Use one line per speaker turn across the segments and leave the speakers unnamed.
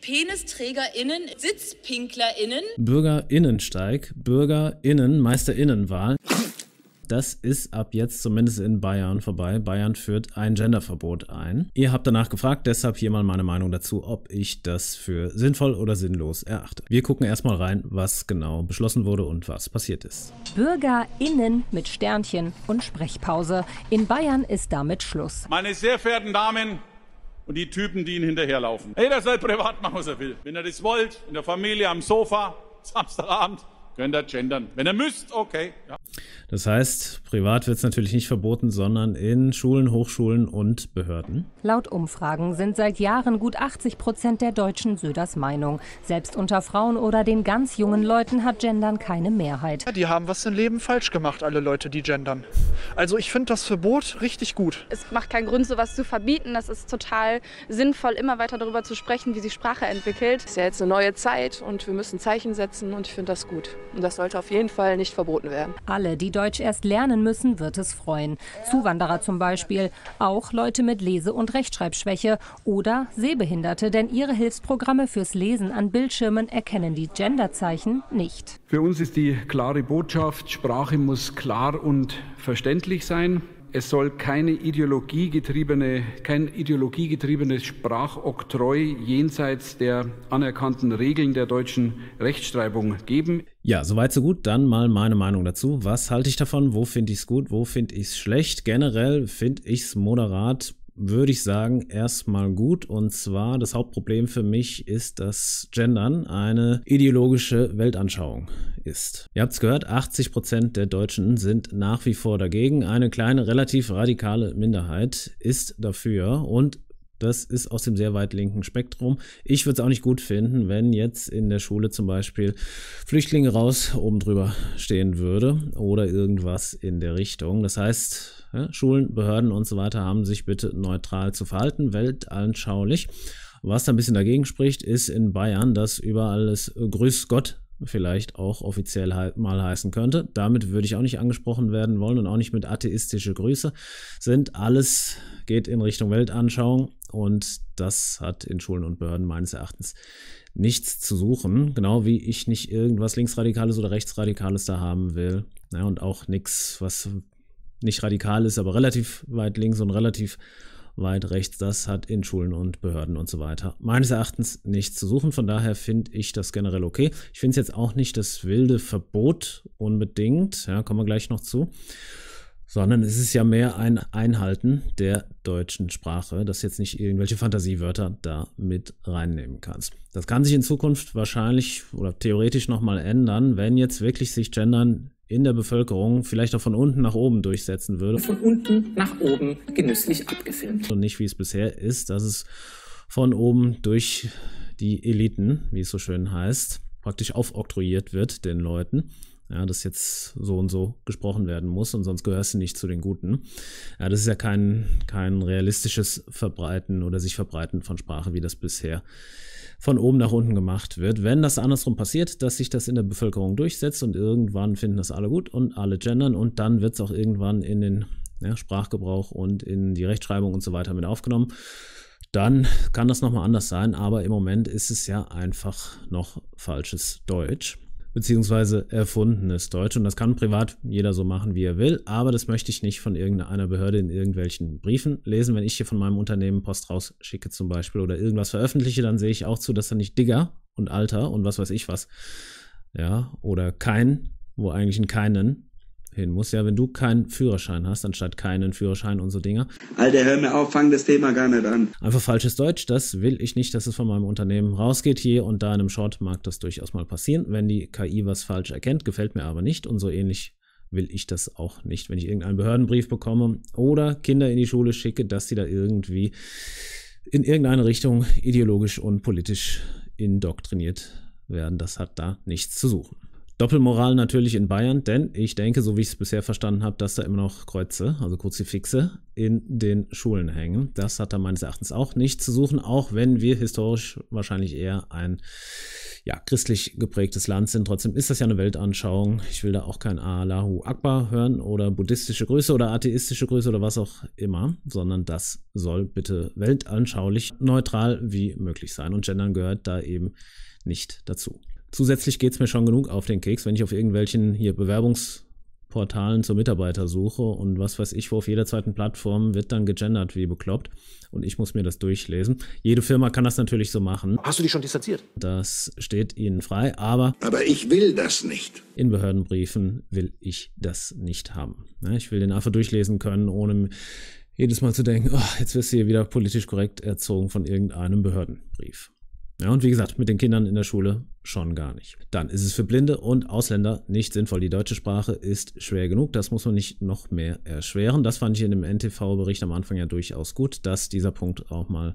PenisträgerInnen, SitzpinklerInnen, BürgerInnensteig, BürgerInnen, MeisterInnenwahl. Das ist ab jetzt zumindest in Bayern vorbei. Bayern führt ein Genderverbot ein. Ihr habt danach gefragt, deshalb hier mal meine Meinung dazu, ob ich das für sinnvoll oder sinnlos erachte. Wir gucken erstmal rein, was genau beschlossen wurde und was passiert ist. BürgerInnen mit Sternchen und Sprechpause. In Bayern ist damit Schluss. Meine sehr verehrten Damen und die Typen, die ihn hinterherlaufen. Jeder soll privat machen, was er will. Wenn ihr das wollt, in der Familie, am Sofa, Samstagabend, könnt ihr gendern. Wenn ihr müsst, okay. Ja. Das heißt, privat wird es natürlich nicht verboten, sondern in Schulen, Hochschulen und Behörden. Laut Umfragen sind seit Jahren gut 80 Prozent der Deutschen Söders Meinung. Selbst unter Frauen oder den ganz jungen Leuten hat Gendern keine Mehrheit. Ja, die haben was im Leben falsch gemacht, alle Leute, die gendern. Also ich finde das Verbot richtig gut. Es macht keinen Grund, sowas zu verbieten. Das ist total sinnvoll, immer weiter darüber zu sprechen, wie sich Sprache entwickelt. Es ist ja jetzt eine neue Zeit und wir müssen Zeichen setzen und ich finde das gut. Und das sollte auf jeden Fall nicht verboten werden. Alle, die Deutsch erst lernen müssen, wird es freuen. Zuwanderer zum Beispiel, auch Leute mit Lese- und Rechtschreibschwäche oder Sehbehinderte, denn ihre Hilfsprogramme fürs Lesen an Bildschirmen erkennen die Genderzeichen nicht. Für uns ist die klare Botschaft, Sprache muss klar und verständlich sein. Es soll keine ideologiegetriebene, kein ideologiegetriebenes Sprachoktroi jenseits der anerkannten Regeln der deutschen Rechtschreibung geben. Ja, soweit so gut. Dann mal meine Meinung dazu. Was halte ich davon? Wo finde ich es gut? Wo finde ich es schlecht? Generell finde ich es moderat würde ich sagen, erstmal gut. Und zwar, das Hauptproblem für mich ist, dass Gendern eine ideologische Weltanschauung ist. Ihr habt es gehört, 80 Prozent der Deutschen sind nach wie vor dagegen. Eine kleine, relativ radikale Minderheit ist dafür und das ist aus dem sehr weit linken Spektrum. Ich würde es auch nicht gut finden, wenn jetzt in der Schule zum Beispiel Flüchtlinge raus oben drüber stehen würde oder irgendwas in der Richtung. Das heißt, ja, Schulen, Behörden und so weiter haben sich bitte neutral zu verhalten, weltanschaulich. Was da ein bisschen dagegen spricht, ist in Bayern, dass überall es äh, Grüß Gott vielleicht auch offiziell mal heißen könnte. Damit würde ich auch nicht angesprochen werden wollen und auch nicht mit atheistische Grüße. Sind alles geht in Richtung Weltanschauung und das hat in Schulen und Behörden meines Erachtens nichts zu suchen. Genau wie ich nicht irgendwas Linksradikales oder Rechtsradikales da haben will. Ja, und auch nichts, was nicht radikal ist, aber relativ weit links und relativ weit rechts, das hat in Schulen und Behörden und so weiter meines Erachtens nichts zu suchen. Von daher finde ich das generell okay. Ich finde es jetzt auch nicht das wilde Verbot unbedingt, ja, kommen wir gleich noch zu, sondern es ist ja mehr ein Einhalten der deutschen Sprache, dass jetzt nicht irgendwelche Fantasiewörter da mit reinnehmen kannst. Das kann sich in Zukunft wahrscheinlich oder theoretisch nochmal ändern, wenn jetzt wirklich sich Gendern in der Bevölkerung vielleicht auch von unten nach oben durchsetzen würde. Von unten nach oben genüsslich abgefilmt. Und nicht wie es bisher ist, dass es von oben durch die Eliten, wie es so schön heißt, praktisch aufoktroyiert wird den Leuten ja, dass jetzt so und so gesprochen werden muss und sonst gehörst du nicht zu den Guten. Ja, das ist ja kein, kein realistisches Verbreiten oder sich Verbreiten von Sprache, wie das bisher von oben nach unten gemacht wird. Wenn das andersrum passiert, dass sich das in der Bevölkerung durchsetzt und irgendwann finden das alle gut und alle gendern und dann wird es auch irgendwann in den ja, Sprachgebrauch und in die Rechtschreibung und so weiter mit aufgenommen dann kann das nochmal anders sein. Aber im Moment ist es ja einfach noch falsches Deutsch beziehungsweise erfundenes Deutsch. Und das kann privat jeder so machen, wie er will, aber das möchte ich nicht von irgendeiner Behörde in irgendwelchen Briefen lesen. Wenn ich hier von meinem Unternehmen Post rausschicke zum Beispiel oder irgendwas veröffentliche, dann sehe ich auch zu, dass da nicht Digger und Alter und was weiß ich was, ja, oder kein, wo eigentlich ein keinen hin muss. Ja, wenn du keinen Führerschein hast, anstatt keinen Führerschein und so Dinger. Alter, hör mir auf, fang das Thema gar nicht an. Einfach falsches Deutsch, das will ich nicht, dass es von meinem Unternehmen rausgeht. Hier und da in einem Short mag das durchaus mal passieren, wenn die KI was falsch erkennt, gefällt mir aber nicht und so ähnlich will ich das auch nicht, wenn ich irgendeinen Behördenbrief bekomme oder Kinder in die Schule schicke, dass sie da irgendwie in irgendeine Richtung ideologisch und politisch indoktriniert werden. Das hat da nichts zu suchen. Doppelmoral natürlich in Bayern, denn ich denke, so wie ich es bisher verstanden habe, dass da immer noch Kreuze, also Kruzifixe, in den Schulen hängen. Das hat da meines Erachtens auch nicht zu suchen, auch wenn wir historisch wahrscheinlich eher ein ja, christlich geprägtes Land sind. Trotzdem ist das ja eine Weltanschauung. Ich will da auch kein Allahu Akbar hören oder buddhistische Grüße oder atheistische Grüße oder was auch immer, sondern das soll bitte weltanschaulich neutral wie möglich sein. Und Gendern gehört da eben nicht dazu. Zusätzlich geht es mir schon genug auf den Keks, wenn ich auf irgendwelchen hier Bewerbungsportalen zur Mitarbeitersuche und was weiß ich, wo auf jeder zweiten Plattform wird dann gegendert wie bekloppt und ich muss mir das durchlesen. Jede Firma kann das natürlich so machen. Hast du dich schon distanziert? Das steht ihnen frei, aber. Aber ich will das nicht. In Behördenbriefen will ich das nicht haben. Ich will den einfach durchlesen können, ohne jedes Mal zu denken, oh, jetzt wirst du hier wieder politisch korrekt erzogen von irgendeinem Behördenbrief. Ja, und wie gesagt, mit den Kindern in der Schule schon gar nicht. Dann ist es für Blinde und Ausländer nicht sinnvoll. Die deutsche Sprache ist schwer genug, das muss man nicht noch mehr erschweren. Das fand ich in dem NTV-Bericht am Anfang ja durchaus gut, dass dieser Punkt auch mal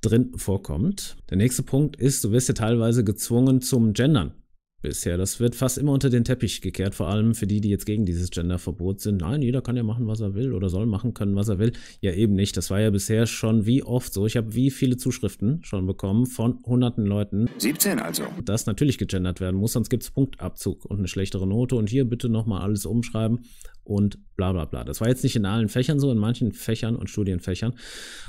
drin vorkommt. Der nächste Punkt ist, du wirst ja teilweise gezwungen zum Gendern bisher. Das wird fast immer unter den Teppich gekehrt, vor allem für die, die jetzt gegen dieses Genderverbot sind. Nein, jeder kann ja machen, was er will oder soll machen können, was er will. Ja, eben nicht. Das war ja bisher schon wie oft so. Ich habe wie viele Zuschriften schon bekommen von hunderten Leuten. 17 also. Das natürlich gegendert werden muss, sonst gibt es Punktabzug und eine schlechtere Note und hier bitte nochmal alles umschreiben und bla bla bla. Das war jetzt nicht in allen Fächern so, in manchen Fächern und Studienfächern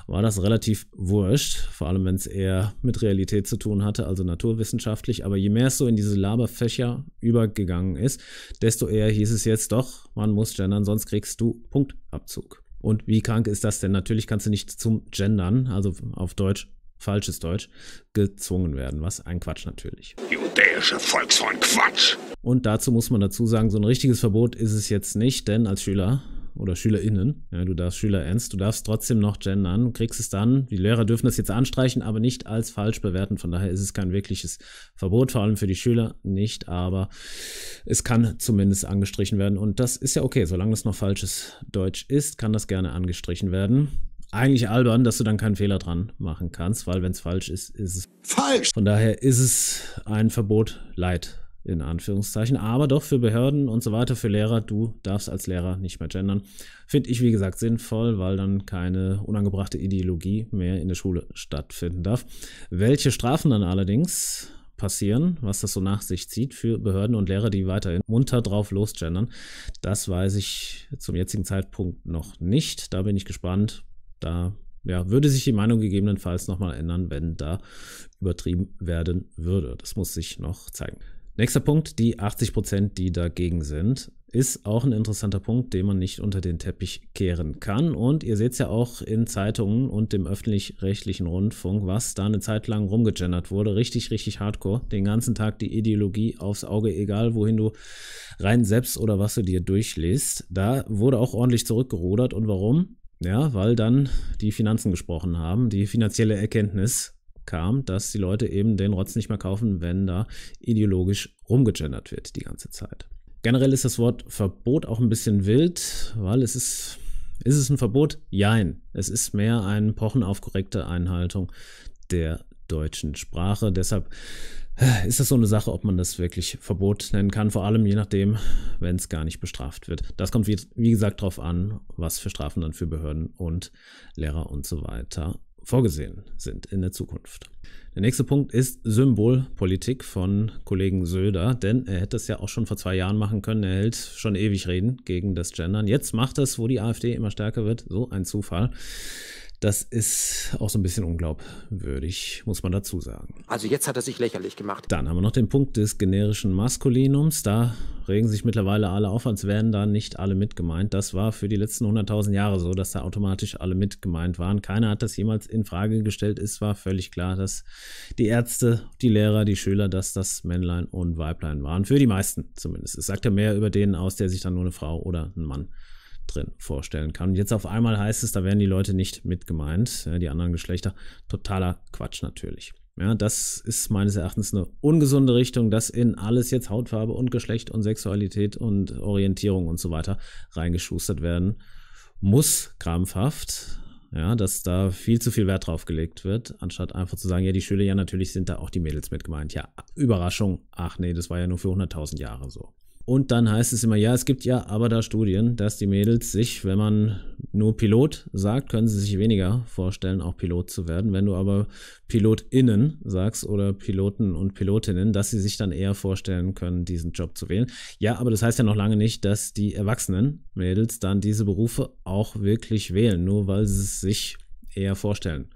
war das relativ wurscht, vor allem wenn es eher mit Realität zu tun hatte, also naturwissenschaftlich. Aber je mehr es so in diese Laberfächer übergegangen ist, desto eher hieß es jetzt doch, man muss gendern, sonst kriegst du Punktabzug. Und wie krank ist das denn? Natürlich kannst du nicht zum Gendern, also auf Deutsch falsches Deutsch, gezwungen werden. Was ein Quatsch natürlich. Judäische Volksfreund Quatsch! Und dazu muss man dazu sagen, so ein richtiges Verbot ist es jetzt nicht, denn als Schüler oder SchülerInnen, ja, du darfst Schüler ernst, du darfst trotzdem noch gendern, kriegst es dann, die Lehrer dürfen das jetzt anstreichen, aber nicht als falsch bewerten, von daher ist es kein wirkliches Verbot, vor allem für die Schüler nicht, aber es kann zumindest angestrichen werden und das ist ja okay, solange es noch falsches Deutsch ist, kann das gerne angestrichen werden eigentlich albern, dass du dann keinen Fehler dran machen kannst, weil wenn es falsch ist, ist es falsch. Von daher ist es ein Verbot leid in Anführungszeichen, aber doch für Behörden und so weiter, für Lehrer, du darfst als Lehrer nicht mehr gendern. Finde ich, wie gesagt, sinnvoll, weil dann keine unangebrachte Ideologie mehr in der Schule stattfinden darf. Welche Strafen dann allerdings passieren, was das so nach sich zieht für Behörden und Lehrer, die weiterhin munter drauf losgendern, das weiß ich zum jetzigen Zeitpunkt noch nicht. Da bin ich gespannt. Da ja, würde sich die Meinung gegebenenfalls nochmal ändern, wenn da übertrieben werden würde. Das muss sich noch zeigen. Nächster Punkt, die 80 Prozent, die dagegen sind, ist auch ein interessanter Punkt, den man nicht unter den Teppich kehren kann. Und ihr seht es ja auch in Zeitungen und dem öffentlich-rechtlichen Rundfunk, was da eine Zeit lang rumgegendert wurde. Richtig, richtig hardcore. Den ganzen Tag die Ideologie aufs Auge, egal wohin du rein selbst oder was du dir durchliest. Da wurde auch ordentlich zurückgerudert. Und warum? Ja, weil dann die Finanzen gesprochen haben, die finanzielle Erkenntnis kam, dass die Leute eben den Rotz nicht mehr kaufen, wenn da ideologisch rumgegendert wird die ganze Zeit. Generell ist das Wort Verbot auch ein bisschen wild, weil es ist. Ist es ein Verbot? Jein. Es ist mehr ein Pochen auf korrekte Einhaltung der deutschen Sprache. Deshalb äh, ist das so eine Sache, ob man das wirklich Verbot nennen kann, vor allem je nachdem, wenn es gar nicht bestraft wird. Das kommt, wie, wie gesagt, darauf an, was für Strafen dann für Behörden und Lehrer und so weiter vorgesehen sind in der Zukunft. Der nächste Punkt ist Symbolpolitik von Kollegen Söder, denn er hätte es ja auch schon vor zwei Jahren machen können. Er hält schon ewig reden gegen das Gendern. Jetzt macht es, wo die AfD immer stärker wird, so ein Zufall. Das ist auch so ein bisschen unglaubwürdig, muss man dazu sagen. Also jetzt hat er sich lächerlich gemacht. Dann haben wir noch den Punkt des generischen Maskulinums. Da regen sich mittlerweile alle auf, als wären da nicht alle mit gemeint. Das war für die letzten 100.000 Jahre so, dass da automatisch alle mit gemeint waren. Keiner hat das jemals in Frage gestellt. Es war völlig klar, dass die Ärzte, die Lehrer, die Schüler, dass das Männlein und Weiblein waren. Für die meisten zumindest. Es sagt ja mehr über den aus, der sich dann nur eine Frau oder ein Mann drin vorstellen kann. Und jetzt auf einmal heißt es, da werden die Leute nicht mit gemeint, die anderen Geschlechter. Totaler Quatsch natürlich. Ja, das ist meines Erachtens eine ungesunde Richtung, dass in alles jetzt Hautfarbe und Geschlecht und Sexualität und Orientierung und so weiter reingeschustert werden muss, krampfhaft. Ja, dass da viel zu viel Wert drauf gelegt wird, anstatt einfach zu sagen, ja, die Schüler, ja, natürlich sind da auch die Mädels mit gemeint. Ja, Überraschung, ach nee, das war ja nur für 100.000 Jahre so. Und dann heißt es immer, ja, es gibt ja aber da Studien, dass die Mädels sich, wenn man nur Pilot sagt, können sie sich weniger vorstellen, auch Pilot zu werden. Wenn du aber PilotInnen sagst oder Piloten und Pilotinnen, dass sie sich dann eher vorstellen können, diesen Job zu wählen. Ja, aber das heißt ja noch lange nicht, dass die erwachsenen Mädels dann diese Berufe auch wirklich wählen, nur weil sie es sich eher vorstellen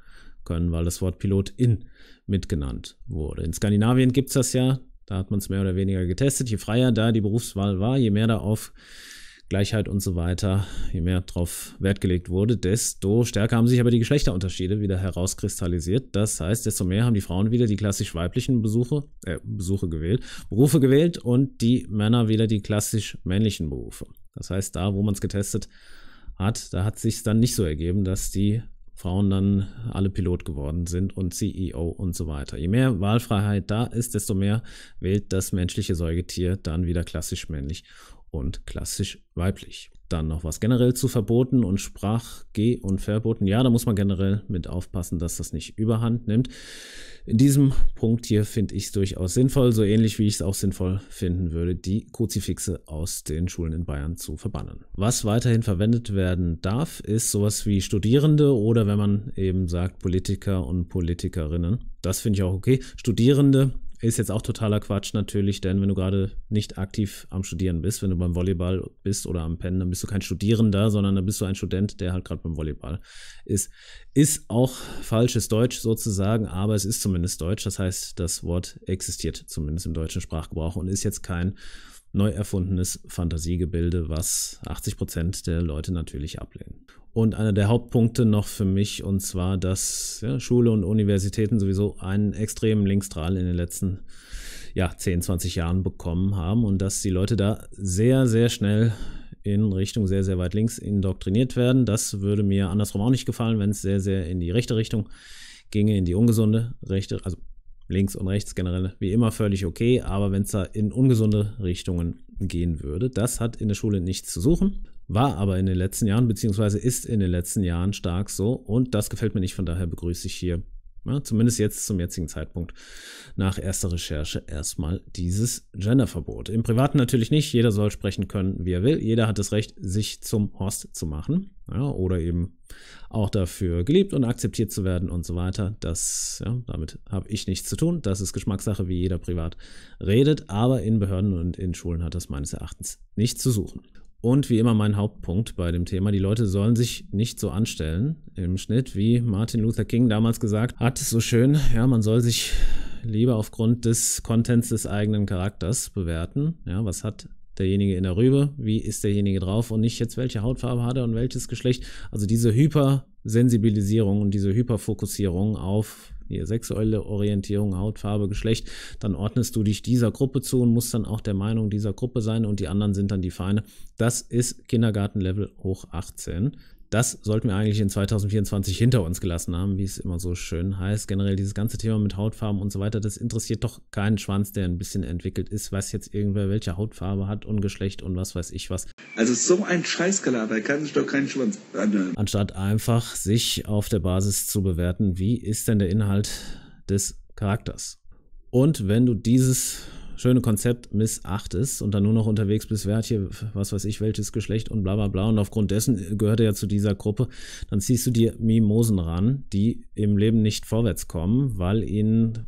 können, weil das Wort Pilotin mitgenannt wurde. In Skandinavien gibt es das ja, da hat man es mehr oder weniger getestet. Je freier da die Berufswahl war, je mehr da auf Gleichheit und so weiter, je mehr darauf Wert gelegt wurde, desto stärker haben sich aber die Geschlechterunterschiede wieder herauskristallisiert. Das heißt, desto mehr haben die Frauen wieder die klassisch weiblichen Besuche, äh, Besuche gewählt, Berufe gewählt und die Männer wieder die klassisch männlichen Berufe. Das heißt, da, wo man es getestet hat, da hat sich dann nicht so ergeben, dass die Frauen dann alle Pilot geworden sind und CEO und so weiter. Je mehr Wahlfreiheit da ist, desto mehr wählt das menschliche Säugetier dann wieder klassisch männlich und klassisch weiblich dann noch was generell zu Verboten und Sprach, Geh- und Verboten. Ja, da muss man generell mit aufpassen, dass das nicht überhand nimmt. In diesem Punkt hier finde ich es durchaus sinnvoll, so ähnlich wie ich es auch sinnvoll finden würde, die Kruzifixe aus den Schulen in Bayern zu verbannen. Was weiterhin verwendet werden darf, ist sowas wie Studierende oder wenn man eben sagt Politiker und Politikerinnen. Das finde ich auch okay. Studierende ist jetzt auch totaler Quatsch natürlich, denn wenn du gerade nicht aktiv am Studieren bist, wenn du beim Volleyball bist oder am Pennen, dann bist du kein Studierender, sondern dann bist du ein Student, der halt gerade beim Volleyball ist. Ist auch falsches Deutsch sozusagen, aber es ist zumindest Deutsch. Das heißt, das Wort existiert zumindest im deutschen Sprachgebrauch und ist jetzt kein neu erfundenes Fantasiegebilde, was 80% Prozent der Leute natürlich ablehnen. Und einer der Hauptpunkte noch für mich, und zwar, dass ja, Schule und Universitäten sowieso einen extremen Linkstrahl in den letzten ja, 10, 20 Jahren bekommen haben und dass die Leute da sehr, sehr schnell in Richtung sehr, sehr weit links indoktriniert werden. Das würde mir andersrum auch nicht gefallen, wenn es sehr, sehr in die rechte Richtung ginge, in die ungesunde rechte, also links und rechts generell wie immer völlig okay, aber wenn es da in ungesunde Richtungen gehen würde, das hat in der Schule nichts zu suchen, war aber in den letzten Jahren, beziehungsweise ist in den letzten Jahren stark so und das gefällt mir nicht, von daher begrüße ich hier, ja, zumindest jetzt zum jetzigen Zeitpunkt, nach erster Recherche erstmal dieses Genderverbot. Im Privaten natürlich nicht, jeder soll sprechen können, wie er will, jeder hat das Recht, sich zum Horst zu machen ja, oder eben auch dafür geliebt und akzeptiert zu werden und so weiter. Das, ja, damit habe ich nichts zu tun. Das ist Geschmackssache, wie jeder privat redet, aber in Behörden und in Schulen hat das meines Erachtens nichts zu suchen. Und wie immer mein Hauptpunkt bei dem Thema, die Leute sollen sich nicht so anstellen im Schnitt, wie Martin Luther King damals gesagt hat, so schön, ja, man soll sich lieber aufgrund des Contents des eigenen Charakters bewerten. Ja, was hat derjenige in der Rübe, wie ist derjenige drauf und nicht jetzt, welche Hautfarbe hat er und welches Geschlecht. Also diese Hypersensibilisierung und diese Hyperfokussierung auf hier sexuelle Orientierung, Hautfarbe, Geschlecht, dann ordnest du dich dieser Gruppe zu und musst dann auch der Meinung dieser Gruppe sein und die anderen sind dann die Feine. Das ist Kindergartenlevel hoch 18 das sollten wir eigentlich in 2024 hinter uns gelassen haben, wie es immer so schön heißt. Generell dieses ganze Thema mit Hautfarben und so weiter, das interessiert doch keinen Schwanz, der ein bisschen entwickelt ist, was jetzt irgendwer welche Hautfarbe hat und Geschlecht und was weiß ich was. Also so ein Scheißgelaber kann sich doch keinen Schwanz anhören. Anstatt einfach sich auf der Basis zu bewerten, wie ist denn der Inhalt des Charakters? Und wenn du dieses schöne Konzept missachtest und dann nur noch unterwegs bist, wer hat hier, was weiß ich, welches Geschlecht und bla bla bla. Und aufgrund dessen gehört er ja zu dieser Gruppe, dann ziehst du dir Mimosen ran, die im Leben nicht vorwärts kommen, weil ihnen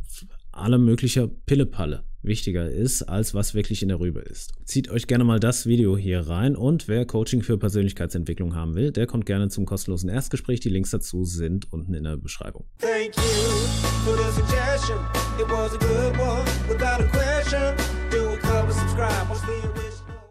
alle mögliche Pillepalle wichtiger ist, als was wirklich in der Rübe ist. Zieht euch gerne mal das Video hier rein und wer Coaching für Persönlichkeitsentwicklung haben will, der kommt gerne zum kostenlosen Erstgespräch. Die Links dazu sind unten in der Beschreibung.